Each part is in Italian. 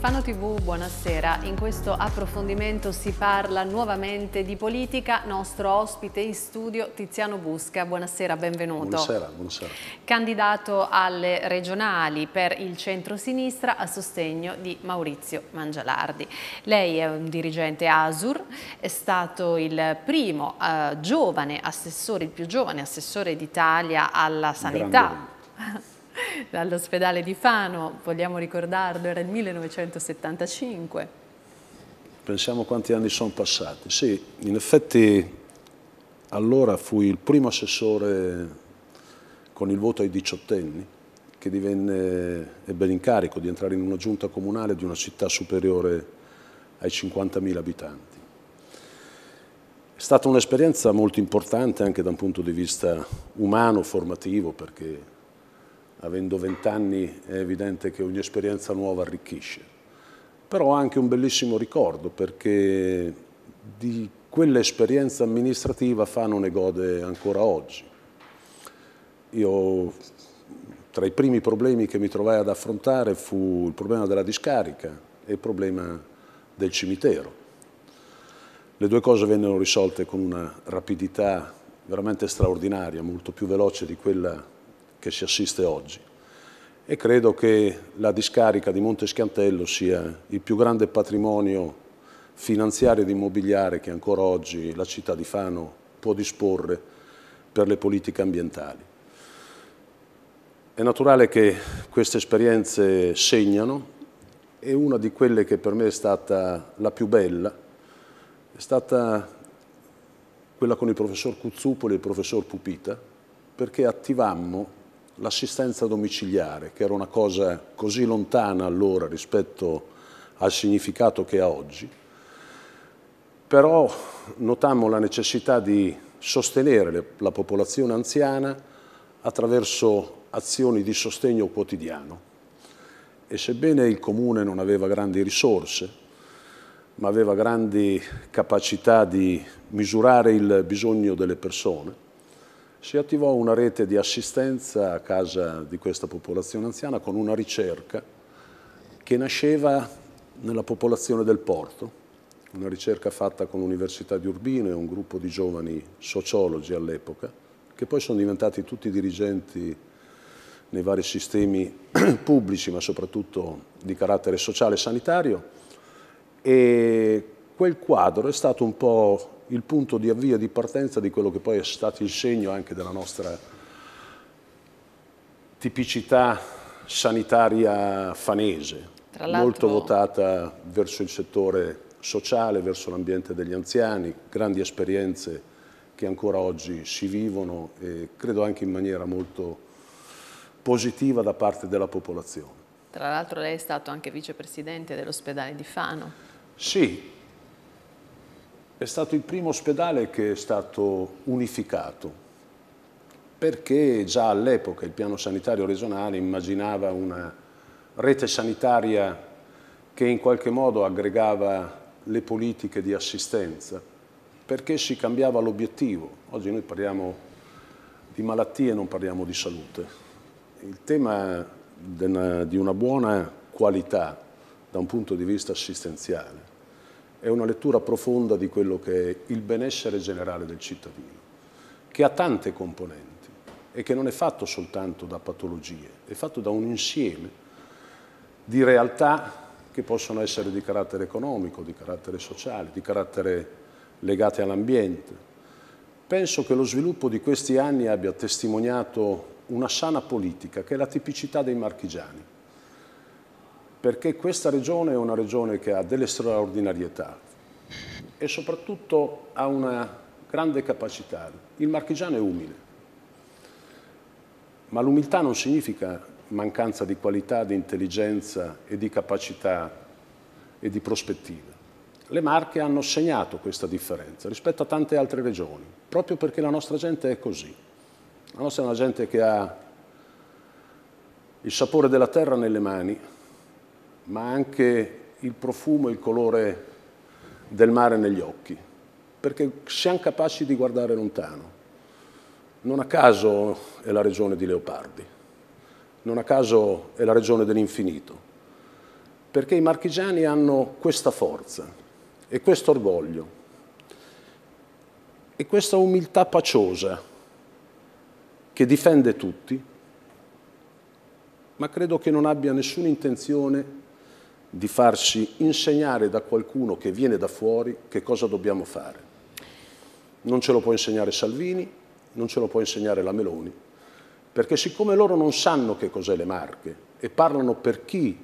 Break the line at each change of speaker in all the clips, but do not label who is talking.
Fano TV, buonasera. In questo approfondimento si parla nuovamente di politica. Nostro ospite in studio Tiziano Busca. Buonasera, benvenuto. Buonasera, buonasera. Candidato alle regionali per il centro-sinistra a sostegno di Maurizio Mangialardi. Lei è un dirigente ASUR, è stato il primo eh, giovane assessore, il più giovane assessore d'Italia alla sanità. Grande dall'ospedale di Fano, vogliamo ricordarlo, era il 1975.
Pensiamo quanti anni sono passati. Sì, in effetti allora fui il primo assessore con il voto ai diciottenni che divenne, ebbe l'incarico di entrare in una giunta comunale di una città superiore ai 50.000 abitanti. È stata un'esperienza molto importante anche da un punto di vista umano, formativo, perché avendo vent'anni è evidente che ogni esperienza nuova arricchisce, però anche un bellissimo ricordo perché di quell'esperienza amministrativa Fano ne gode ancora oggi. Io tra i primi problemi che mi trovai ad affrontare fu il problema della discarica e il problema del cimitero. Le due cose vennero risolte con una rapidità veramente straordinaria, molto più veloce di quella che si assiste oggi e credo che la discarica di Monte Schiantello sia il più grande patrimonio finanziario ed immobiliare che ancora oggi la città di Fano può disporre per le politiche ambientali. È naturale che queste esperienze segnano e una di quelle che per me è stata la più bella è stata quella con il professor Cuzzupoli e il professor Pupita perché attivammo l'assistenza domiciliare, che era una cosa così lontana allora rispetto al significato che ha oggi, però notammo la necessità di sostenere la popolazione anziana attraverso azioni di sostegno quotidiano. E sebbene il Comune non aveva grandi risorse, ma aveva grandi capacità di misurare il bisogno delle persone, si attivò una rete di assistenza a casa di questa popolazione anziana con una ricerca che nasceva nella popolazione del porto, una ricerca fatta con l'Università di Urbino e un gruppo di giovani sociologi all'epoca, che poi sono diventati tutti dirigenti nei vari sistemi pubblici, ma soprattutto di carattere sociale e sanitario, e quel quadro è stato un po' il punto di avvio e di partenza di quello che poi è stato il segno anche della nostra tipicità sanitaria fanese, molto votata verso il settore sociale, verso l'ambiente degli anziani, grandi esperienze che ancora oggi si vivono e credo anche in maniera molto positiva da parte della popolazione.
Tra l'altro lei è stato anche vicepresidente dell'ospedale di Fano.
Sì, è stato il primo ospedale che è stato unificato perché già all'epoca il piano sanitario regionale immaginava una rete sanitaria che in qualche modo aggregava le politiche di assistenza, perché si cambiava l'obiettivo. Oggi noi parliamo di malattie, non parliamo di salute. Il tema di una buona qualità da un punto di vista assistenziale è una lettura profonda di quello che è il benessere generale del cittadino, che ha tante componenti e che non è fatto soltanto da patologie, è fatto da un insieme di realtà che possono essere di carattere economico, di carattere sociale, di carattere legate all'ambiente. Penso che lo sviluppo di questi anni abbia testimoniato una sana politica, che è la tipicità dei marchigiani perché questa regione è una regione che ha delle straordinarietà e soprattutto ha una grande capacità. Il marchigiano è umile, ma l'umiltà non significa mancanza di qualità, di intelligenza e di capacità e di prospettive. Le Marche hanno segnato questa differenza rispetto a tante altre regioni, proprio perché la nostra gente è così. La nostra è una gente che ha il sapore della terra nelle mani, ma anche il profumo e il colore del mare negli occhi, perché siamo capaci di guardare lontano. Non a caso è la regione di Leopardi, non a caso è la regione dell'infinito, perché i marchigiani hanno questa forza e questo orgoglio e questa umiltà paciosa che difende tutti, ma credo che non abbia nessuna intenzione di farci insegnare da qualcuno che viene da fuori che cosa dobbiamo fare. Non ce lo può insegnare Salvini, non ce lo può insegnare la Meloni, perché siccome loro non sanno che cos'è le marche e parlano per chi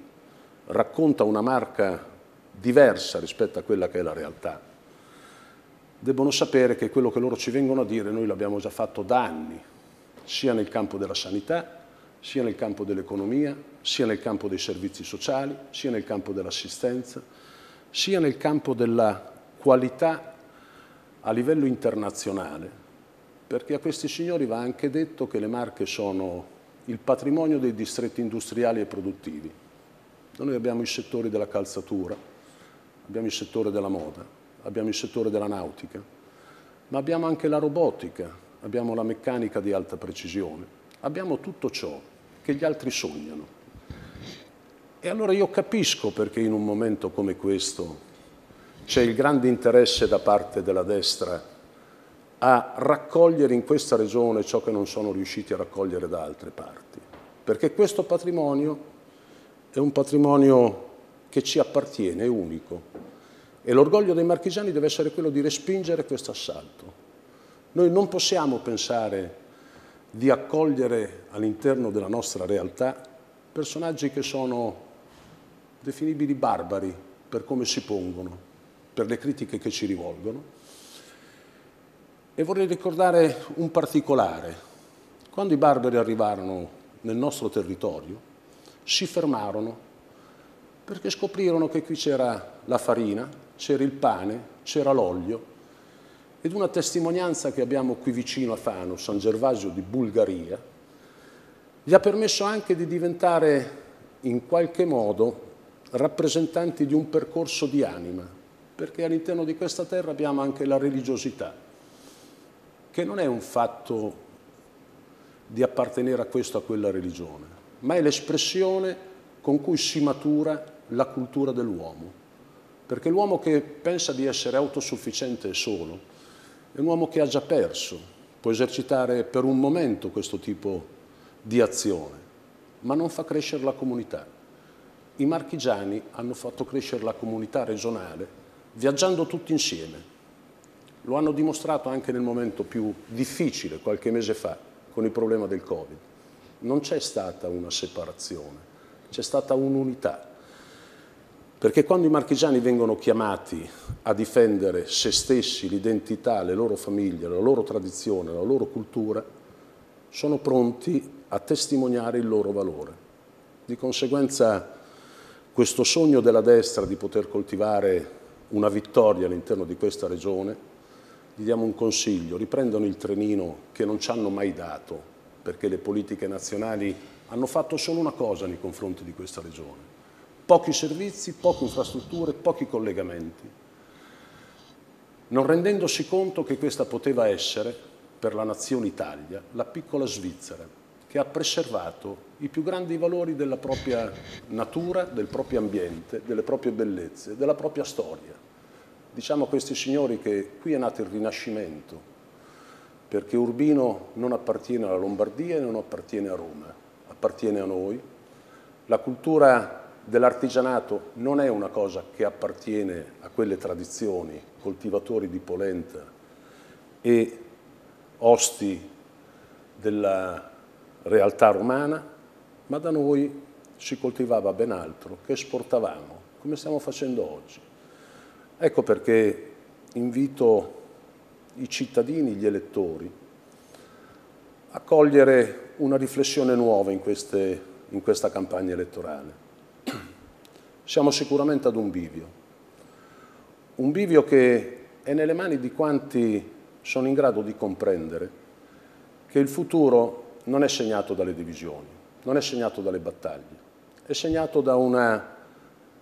racconta una marca diversa rispetto a quella che è la realtà, debbono sapere che quello che loro ci vengono a dire noi l'abbiamo già fatto da anni, sia nel campo della sanità, sia nel campo dell'economia, sia nel campo dei servizi sociali, sia nel campo dell'assistenza, sia nel campo della qualità a livello internazionale, perché a questi signori va anche detto che le marche sono il patrimonio dei distretti industriali e produttivi. Noi abbiamo i settori della calzatura, abbiamo il settore della moda, abbiamo il settore della nautica, ma abbiamo anche la robotica, abbiamo la meccanica di alta precisione, abbiamo tutto ciò che gli altri sognano. E allora io capisco perché in un momento come questo c'è il grande interesse da parte della destra a raccogliere in questa regione ciò che non sono riusciti a raccogliere da altre parti, perché questo patrimonio è un patrimonio che ci appartiene, è unico. E l'orgoglio dei marchigiani deve essere quello di respingere questo assalto. Noi non possiamo pensare di accogliere all'interno della nostra realtà personaggi che sono definibili barbari per come si pongono, per le critiche che ci rivolgono. E vorrei ricordare un particolare. Quando i barbari arrivarono nel nostro territorio, si fermarono perché scoprirono che qui c'era la farina, c'era il pane, c'era l'olio ed una testimonianza che abbiamo qui vicino a Fano, San Gervasio di Bulgaria, gli ha permesso anche di diventare in qualche modo rappresentanti di un percorso di anima, perché all'interno di questa terra abbiamo anche la religiosità, che non è un fatto di appartenere a questa o a quella religione, ma è l'espressione con cui si matura la cultura dell'uomo, perché l'uomo che pensa di essere autosufficiente e solo, è un uomo che ha già perso, può esercitare per un momento questo tipo di azione, ma non fa crescere la comunità. I marchigiani hanno fatto crescere la comunità regionale viaggiando tutti insieme. Lo hanno dimostrato anche nel momento più difficile, qualche mese fa, con il problema del Covid. Non c'è stata una separazione, c'è stata un'unità perché quando i marchigiani vengono chiamati a difendere se stessi, l'identità, le loro famiglie, la loro tradizione, la loro cultura, sono pronti a testimoniare il loro valore. Di conseguenza questo sogno della destra di poter coltivare una vittoria all'interno di questa regione, gli diamo un consiglio, riprendono il trenino che non ci hanno mai dato, perché le politiche nazionali hanno fatto solo una cosa nei confronti di questa regione, pochi servizi, poche infrastrutture, pochi collegamenti, non rendendosi conto che questa poteva essere, per la nazione Italia, la piccola Svizzera, che ha preservato i più grandi valori della propria natura, del proprio ambiente, delle proprie bellezze, della propria storia. Diciamo a questi signori che qui è nato il Rinascimento, perché Urbino non appartiene alla Lombardia e non appartiene a Roma, appartiene a noi. La cultura dell'artigianato non è una cosa che appartiene a quelle tradizioni, coltivatori di polenta e osti della realtà romana, ma da noi si coltivava ben altro, che esportavamo, come stiamo facendo oggi. Ecco perché invito i cittadini, gli elettori, a cogliere una riflessione nuova in, queste, in questa campagna elettorale siamo sicuramente ad un bivio. Un bivio che è nelle mani di quanti sono in grado di comprendere che il futuro non è segnato dalle divisioni, non è segnato dalle battaglie, è segnato da una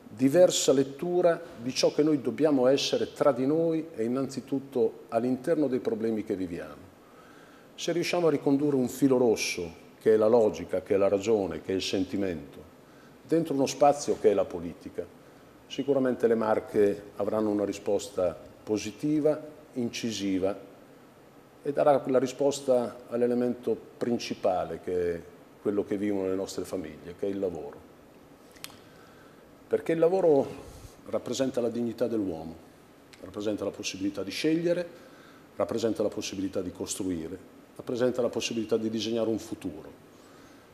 diversa lettura di ciò che noi dobbiamo essere tra di noi e innanzitutto all'interno dei problemi che viviamo. Se riusciamo a ricondurre un filo rosso, che è la logica, che è la ragione, che è il sentimento, dentro uno spazio che è la politica. Sicuramente le Marche avranno una risposta positiva, incisiva e darà la risposta all'elemento principale che è quello che vivono le nostre famiglie, che è il lavoro. Perché il lavoro rappresenta la dignità dell'uomo, rappresenta la possibilità di scegliere, rappresenta la possibilità di costruire, rappresenta la possibilità di disegnare un futuro.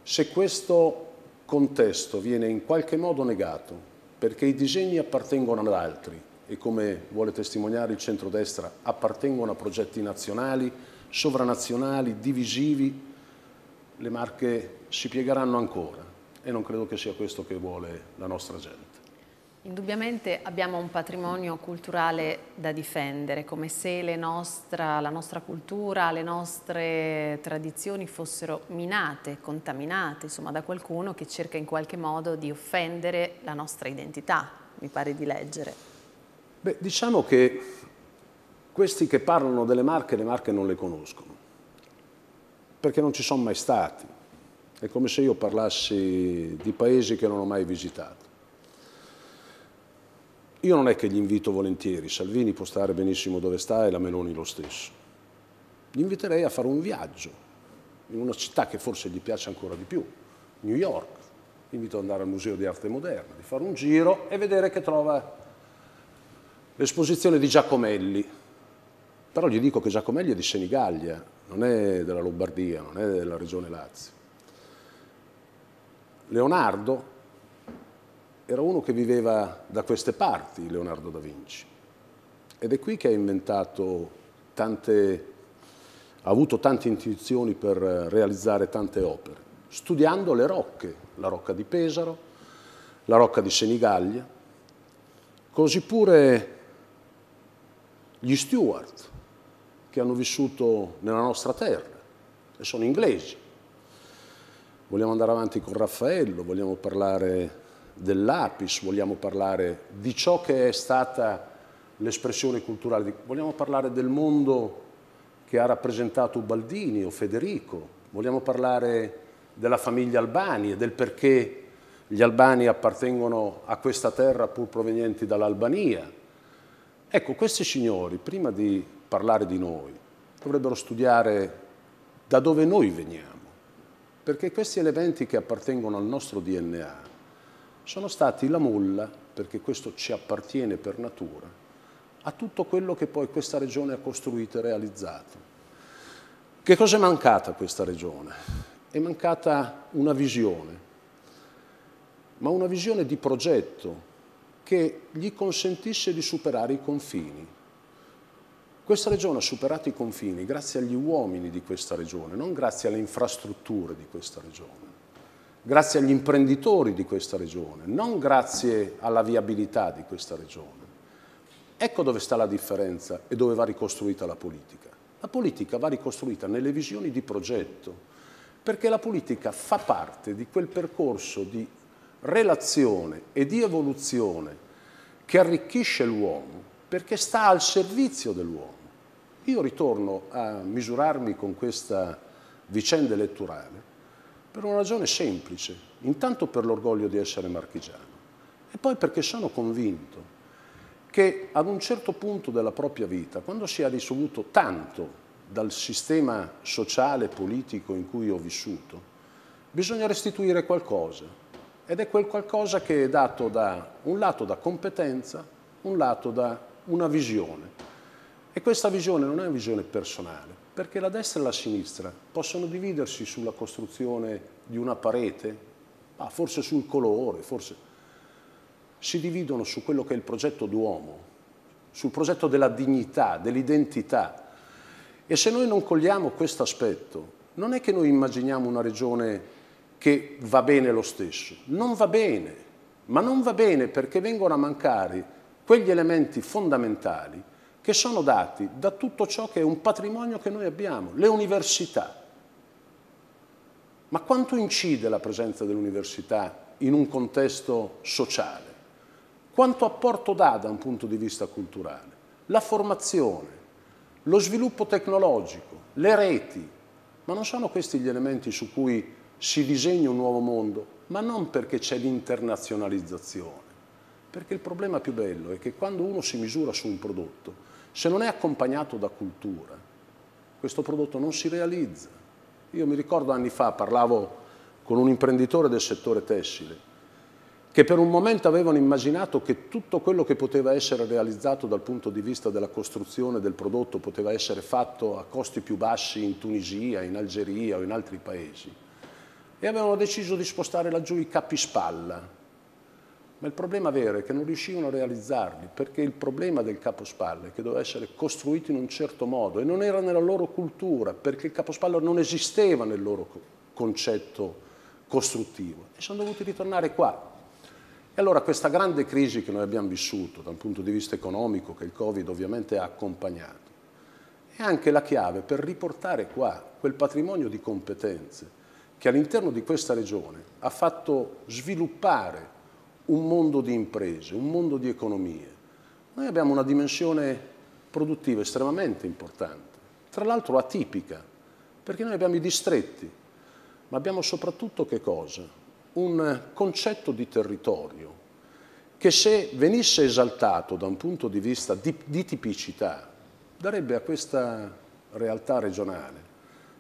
Se questo contesto viene in qualche modo negato, perché i disegni appartengono ad altri e come vuole testimoniare il centrodestra appartengono a progetti nazionali, sovranazionali, divisivi, le Marche si piegheranno ancora e non credo che sia questo che vuole la nostra gente.
Indubbiamente abbiamo un patrimonio culturale da difendere, come se nostra, la nostra cultura, le nostre tradizioni fossero minate, contaminate, insomma, da qualcuno che cerca in qualche modo di offendere la nostra identità, mi pare di leggere.
Beh, diciamo che questi che parlano delle marche, le marche non le conoscono, perché non ci sono mai stati. È come se io parlassi di paesi che non ho mai visitato io non è che gli invito volentieri, Salvini può stare benissimo dove sta e la Meloni lo stesso. Gli inviterei a fare un viaggio in una città che forse gli piace ancora di più, New York. Gli invito ad andare al Museo di Arte Moderna, di fare un giro e vedere che trova l'esposizione di Giacomelli. Però gli dico che Giacomelli è di Senigallia, non è della Lombardia, non è della regione Lazio. Leonardo era uno che viveva da queste parti, Leonardo da Vinci. Ed è qui che ha inventato tante, ha avuto tante intuizioni per realizzare tante opere, studiando le rocche, la rocca di Pesaro, la rocca di Senigallia, così pure gli Stuart, che hanno vissuto nella nostra terra e sono inglesi. Vogliamo andare avanti con Raffaello, vogliamo parlare dell'Apis, vogliamo parlare di ciò che è stata l'espressione culturale, vogliamo parlare del mondo che ha rappresentato Baldini o Federico, vogliamo parlare della famiglia Albani e del perché gli Albani appartengono a questa terra pur provenienti dall'Albania. Ecco, questi signori, prima di parlare di noi, dovrebbero studiare da dove noi veniamo, perché questi elementi che appartengono al nostro DNA sono stati la molla, perché questo ci appartiene per natura, a tutto quello che poi questa regione ha costruito e realizzato. Che cosa è mancata a questa regione? È mancata una visione, ma una visione di progetto che gli consentisse di superare i confini. Questa regione ha superato i confini grazie agli uomini di questa regione, non grazie alle infrastrutture di questa regione grazie agli imprenditori di questa regione, non grazie alla viabilità di questa regione. Ecco dove sta la differenza e dove va ricostruita la politica. La politica va ricostruita nelle visioni di progetto, perché la politica fa parte di quel percorso di relazione e di evoluzione che arricchisce l'uomo, perché sta al servizio dell'uomo. Io ritorno a misurarmi con questa vicenda elettorale per una ragione semplice, intanto per l'orgoglio di essere marchigiano e poi perché sono convinto che ad un certo punto della propria vita, quando si è ricevuto tanto dal sistema sociale e politico in cui ho vissuto, bisogna restituire qualcosa ed è quel qualcosa che è dato da un lato da competenza, un lato da una visione. E questa visione non è una visione personale, perché la destra e la sinistra possono dividersi sulla costruzione di una parete, ah, forse sul colore, forse si dividono su quello che è il progetto d'uomo, sul progetto della dignità, dell'identità. E se noi non cogliamo questo aspetto, non è che noi immaginiamo una regione che va bene lo stesso, non va bene, ma non va bene perché vengono a mancare quegli elementi fondamentali che sono dati da tutto ciò che è un patrimonio che noi abbiamo, le università. Ma quanto incide la presenza dell'università in un contesto sociale? Quanto apporto dà da un punto di vista culturale? La formazione, lo sviluppo tecnologico, le reti, ma non sono questi gli elementi su cui si disegna un nuovo mondo, ma non perché c'è l'internazionalizzazione, perché il problema più bello è che quando uno si misura su un prodotto, se non è accompagnato da cultura, questo prodotto non si realizza. Io mi ricordo anni fa parlavo con un imprenditore del settore tessile che per un momento avevano immaginato che tutto quello che poteva essere realizzato dal punto di vista della costruzione del prodotto poteva essere fatto a costi più bassi in Tunisia, in Algeria o in altri paesi. E avevano deciso di spostare laggiù i capispalla, ma il problema vero è che non riuscivano a realizzarli perché il problema del capospalle che doveva essere costruito in un certo modo e non era nella loro cultura perché il capospalle non esisteva nel loro concetto costruttivo e sono dovuti ritornare qua. E allora questa grande crisi che noi abbiamo vissuto dal punto di vista economico che il Covid ovviamente ha accompagnato è anche la chiave per riportare qua quel patrimonio di competenze che all'interno di questa regione ha fatto sviluppare un mondo di imprese, un mondo di economie. Noi abbiamo una dimensione produttiva estremamente importante, tra l'altro atipica, perché noi abbiamo i distretti, ma abbiamo soprattutto che cosa? Un concetto di territorio che se venisse esaltato da un punto di vista di, di tipicità, darebbe a questa realtà regionale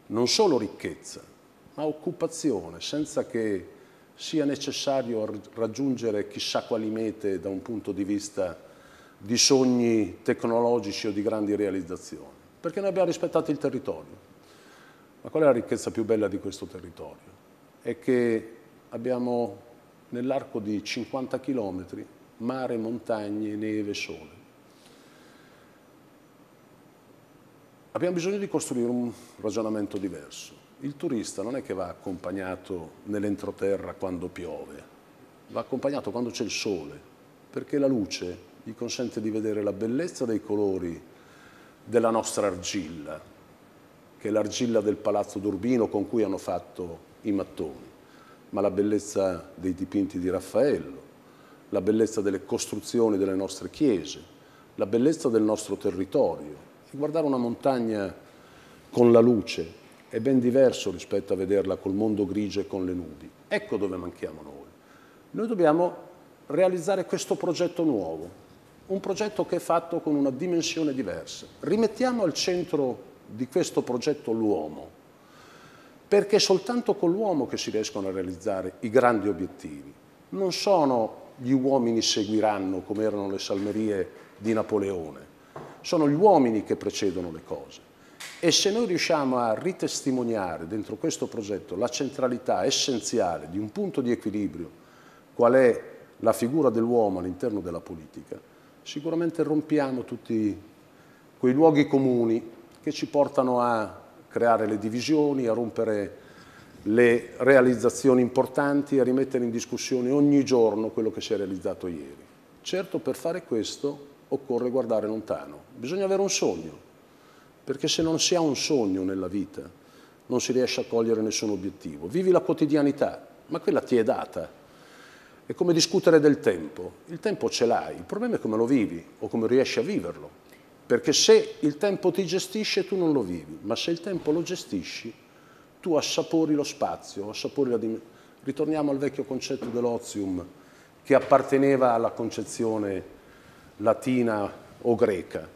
non solo ricchezza, ma occupazione, senza che sia necessario raggiungere chissà quali mete da un punto di vista di sogni tecnologici o di grandi realizzazioni, perché noi abbiamo rispettato il territorio. Ma qual è la ricchezza più bella di questo territorio? È che abbiamo nell'arco di 50 chilometri mare, montagne, neve, sole. Abbiamo bisogno di costruire un ragionamento diverso il turista non è che va accompagnato nell'entroterra quando piove, va accompagnato quando c'è il sole, perché la luce gli consente di vedere la bellezza dei colori della nostra argilla, che è l'argilla del Palazzo d'Urbino con cui hanno fatto i mattoni, ma la bellezza dei dipinti di Raffaello, la bellezza delle costruzioni delle nostre chiese, la bellezza del nostro territorio. E guardare una montagna con la luce è ben diverso rispetto a vederla col mondo grigio e con le nubi. Ecco dove manchiamo noi. Noi dobbiamo realizzare questo progetto nuovo, un progetto che è fatto con una dimensione diversa. Rimettiamo al centro di questo progetto l'uomo, perché è soltanto con l'uomo che si riescono a realizzare i grandi obiettivi. Non sono gli uomini seguiranno come erano le salmerie di Napoleone, sono gli uomini che precedono le cose. E se noi riusciamo a ritestimoniare dentro questo progetto la centralità essenziale di un punto di equilibrio, qual è la figura dell'uomo all'interno della politica, sicuramente rompiamo tutti quei luoghi comuni che ci portano a creare le divisioni, a rompere le realizzazioni importanti, a rimettere in discussione ogni giorno quello che si è realizzato ieri. Certo per fare questo occorre guardare lontano, bisogna avere un sogno, perché se non si ha un sogno nella vita non si riesce a cogliere nessun obiettivo. Vivi la quotidianità, ma quella ti è data. È come discutere del tempo. Il tempo ce l'hai, il problema è come lo vivi o come riesci a viverlo. Perché se il tempo ti gestisce tu non lo vivi, ma se il tempo lo gestisci tu assapori lo spazio, assapori la dimensione. Ritorniamo al vecchio concetto dell'ozium che apparteneva alla concezione latina o greca.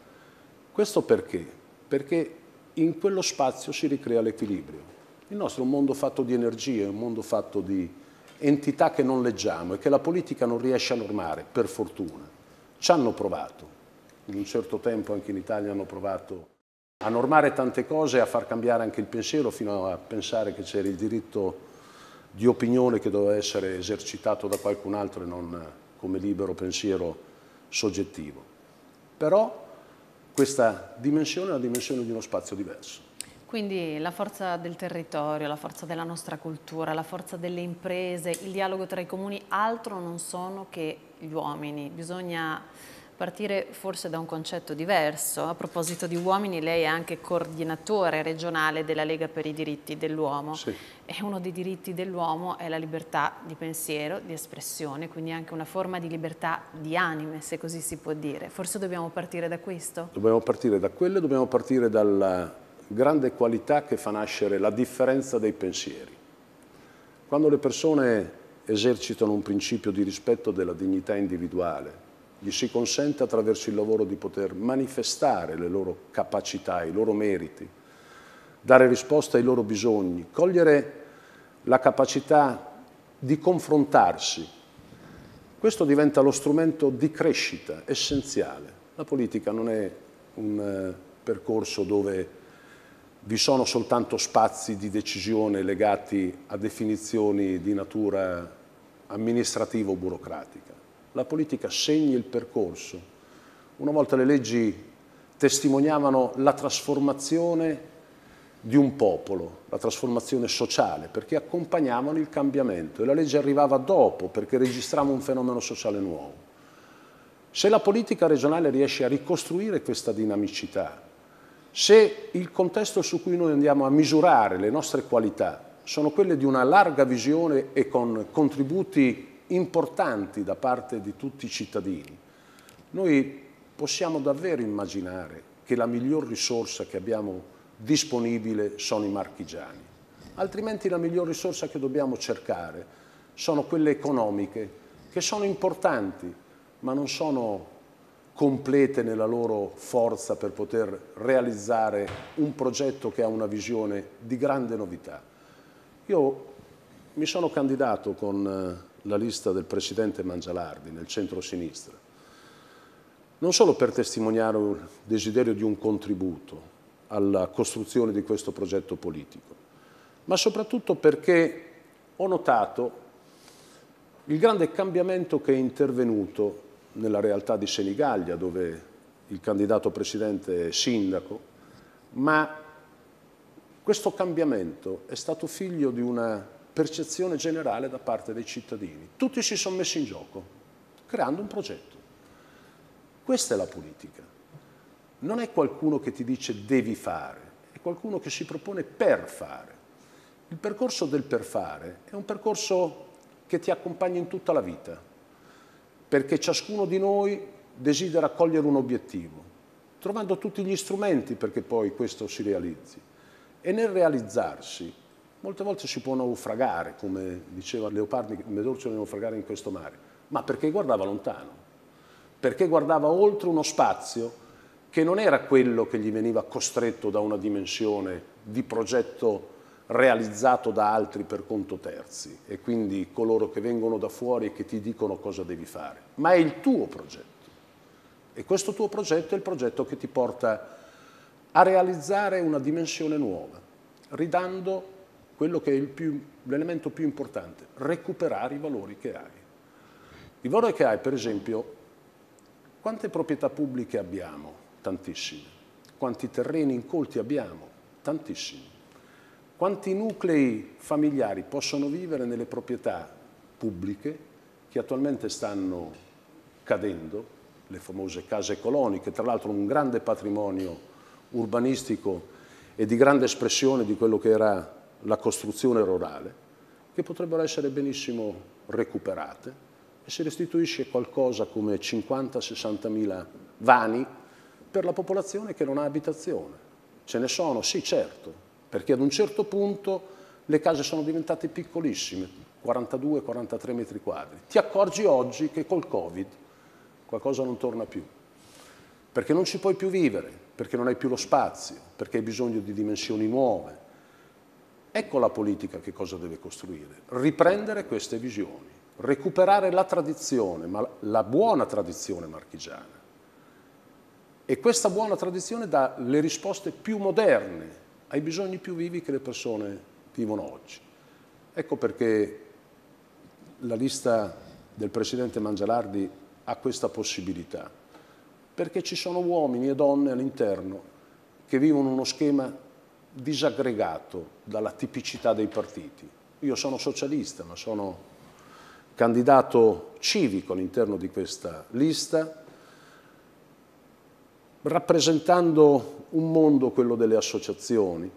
Questo perché? perché in quello spazio si ricrea l'equilibrio. Il nostro è un mondo fatto di energie, è un mondo fatto di entità che non leggiamo e che la politica non riesce a normare, per fortuna. Ci hanno provato, in un certo tempo anche in Italia hanno provato a normare tante cose e a far cambiare anche il pensiero fino a pensare che c'era il diritto di opinione che doveva essere esercitato da qualcun altro e non eh, come libero pensiero soggettivo. Però questa dimensione è la dimensione di uno spazio diverso.
Quindi la forza del territorio, la forza della nostra cultura, la forza delle imprese, il dialogo tra i comuni, altro non sono che gli uomini. Bisogna partire forse da un concetto diverso. A proposito di uomini, lei è anche coordinatore regionale della Lega per i diritti dell'uomo sì. e uno dei diritti dell'uomo è la libertà di pensiero, di espressione, quindi anche una forma di libertà di anime, se così si può dire. Forse dobbiamo partire da questo?
Dobbiamo partire da quello, dobbiamo partire dalla grande qualità che fa nascere la differenza dei pensieri. Quando le persone esercitano un principio di rispetto della dignità individuale, gli si consente attraverso il lavoro di poter manifestare le loro capacità, i loro meriti, dare risposta ai loro bisogni, cogliere la capacità di confrontarsi. Questo diventa lo strumento di crescita essenziale. La politica non è un eh, percorso dove vi sono soltanto spazi di decisione legati a definizioni di natura amministrativa o burocratica la politica segni il percorso. Una volta le leggi testimoniavano la trasformazione di un popolo, la trasformazione sociale, perché accompagnavano il cambiamento e la legge arrivava dopo perché registrava un fenomeno sociale nuovo. Se la politica regionale riesce a ricostruire questa dinamicità, se il contesto su cui noi andiamo a misurare le nostre qualità sono quelle di una larga visione e con contributi importanti da parte di tutti i cittadini, noi possiamo davvero immaginare che la miglior risorsa che abbiamo disponibile sono i marchigiani, altrimenti la miglior risorsa che dobbiamo cercare sono quelle economiche che sono importanti ma non sono complete nella loro forza per poter realizzare un progetto che ha una visione di grande novità. Io mi sono candidato con eh, la lista del presidente Mangialardi nel centro-sinistra, non solo per testimoniare un desiderio di un contributo alla costruzione di questo progetto politico, ma soprattutto perché ho notato il grande cambiamento che è intervenuto nella realtà di Senigallia, dove il candidato presidente è sindaco, ma questo cambiamento è stato figlio di una percezione generale da parte dei cittadini. Tutti si sono messi in gioco, creando un progetto. Questa è la politica. Non è qualcuno che ti dice devi fare, è qualcuno che si propone per fare. Il percorso del per fare è un percorso che ti accompagna in tutta la vita, perché ciascuno di noi desidera cogliere un obiettivo, trovando tutti gli strumenti perché poi questo si realizzi. E nel realizzarsi Molte volte si può naufragare, come diceva Leopardi, Medorcio di naufragare in questo mare, ma perché guardava lontano, perché guardava oltre uno spazio che non era quello che gli veniva costretto da una dimensione di progetto realizzato da altri per conto terzi e quindi coloro che vengono da fuori e che ti dicono cosa devi fare, ma è il tuo progetto. E questo tuo progetto è il progetto che ti porta a realizzare una dimensione nuova, ridando quello che è più, l'elemento più importante, recuperare i valori che hai. I valori che hai, per esempio, quante proprietà pubbliche abbiamo? Tantissime. Quanti terreni incolti abbiamo? Tantissimi. Quanti nuclei familiari possono vivere nelle proprietà pubbliche che attualmente stanno cadendo, le famose case coloniche, tra l'altro un grande patrimonio urbanistico e di grande espressione di quello che era la costruzione rurale, che potrebbero essere benissimo recuperate e si restituisce qualcosa come 50-60 mila vani per la popolazione che non ha abitazione. Ce ne sono, sì certo, perché ad un certo punto le case sono diventate piccolissime, 42-43 metri quadri. Ti accorgi oggi che col Covid qualcosa non torna più, perché non ci puoi più vivere, perché non hai più lo spazio, perché hai bisogno di dimensioni nuove, Ecco la politica che cosa deve costruire, riprendere queste visioni, recuperare la tradizione, ma la buona tradizione marchigiana. E questa buona tradizione dà le risposte più moderne ai bisogni più vivi che le persone vivono oggi. Ecco perché la lista del Presidente Mangialardi ha questa possibilità, perché ci sono uomini e donne all'interno che vivono uno schema disaggregato dalla tipicità dei partiti. Io sono socialista, ma sono candidato civico all'interno di questa lista, rappresentando un mondo, quello delle associazioni,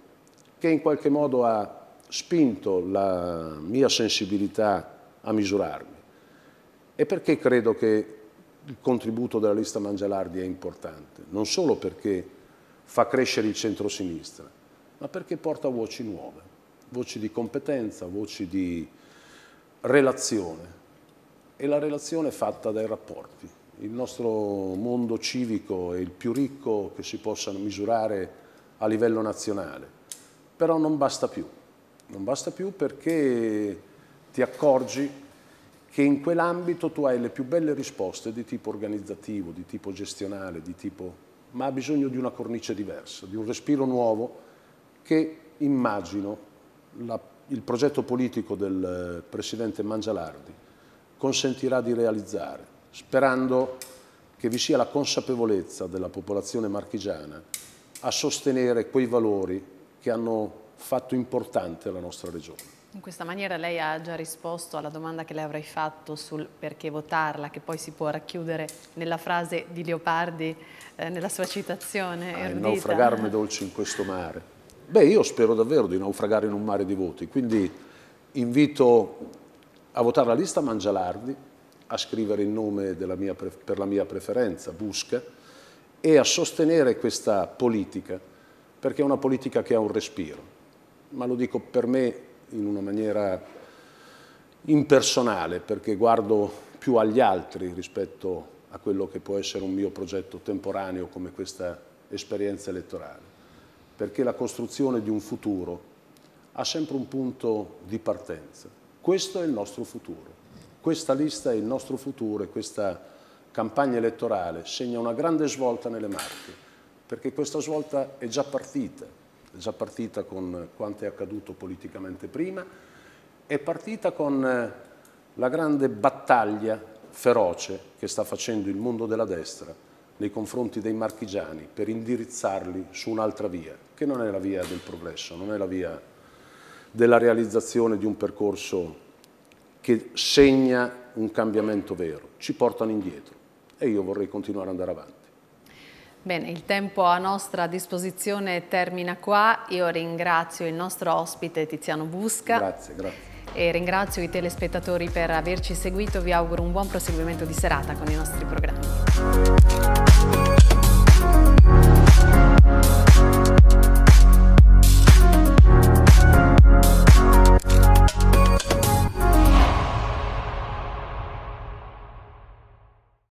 che in qualche modo ha spinto la mia sensibilità a misurarmi. E perché credo che il contributo della lista Mangialardi è importante? Non solo perché fa crescere il centro-sinistra, ma perché porta voci nuove, voci di competenza, voci di relazione. E la relazione è fatta dai rapporti. Il nostro mondo civico è il più ricco che si possa misurare a livello nazionale, però non basta più. Non basta più perché ti accorgi che in quell'ambito tu hai le più belle risposte di tipo organizzativo, di tipo gestionale, di tipo... ma ha bisogno di una cornice diversa, di un respiro nuovo che immagino la, il progetto politico del eh, Presidente Mangialardi consentirà di realizzare, sperando che vi sia la consapevolezza della popolazione marchigiana a sostenere quei valori che hanno fatto importante la nostra regione.
In questa maniera lei ha già risposto alla domanda che le avrei fatto sul perché votarla, che poi si può racchiudere nella frase di Leopardi, eh, nella sua citazione. Ah, il naufragarme
dolce in questo mare. Beh, io spero davvero di naufragare in un mare di voti, quindi invito a votare la lista Mangialardi, a scrivere il nome mia, per la mia preferenza, Busca, e a sostenere questa politica, perché è una politica che ha un respiro, ma lo dico per me in una maniera impersonale, perché guardo più agli altri rispetto a quello che può essere un mio progetto temporaneo come questa esperienza elettorale perché la costruzione di un futuro ha sempre un punto di partenza. Questo è il nostro futuro. Questa lista è il nostro futuro e questa campagna elettorale segna una grande svolta nelle Marche, perché questa svolta è già partita, è già partita con quanto è accaduto politicamente prima, è partita con eh, la grande battaglia feroce che sta facendo il mondo della destra nei confronti dei marchigiani per indirizzarli su un'altra via, che non è la via del progresso, non è la via della realizzazione di un percorso che segna un cambiamento vero, ci portano indietro e io vorrei continuare ad andare avanti.
Bene, il tempo a nostra disposizione termina qua, io ringrazio il nostro ospite Tiziano Busca. Grazie, grazie e ringrazio i telespettatori per averci seguito. Vi auguro un buon proseguimento di serata con i nostri programmi.